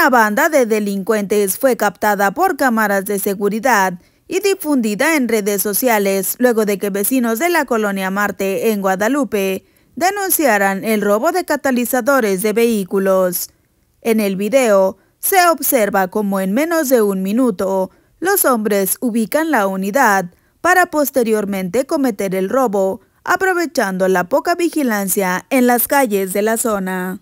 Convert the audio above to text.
Una banda de delincuentes fue captada por cámaras de seguridad y difundida en redes sociales luego de que vecinos de la colonia Marte en Guadalupe denunciaran el robo de catalizadores de vehículos. En el video se observa como en menos de un minuto los hombres ubican la unidad para posteriormente cometer el robo, aprovechando la poca vigilancia en las calles de la zona.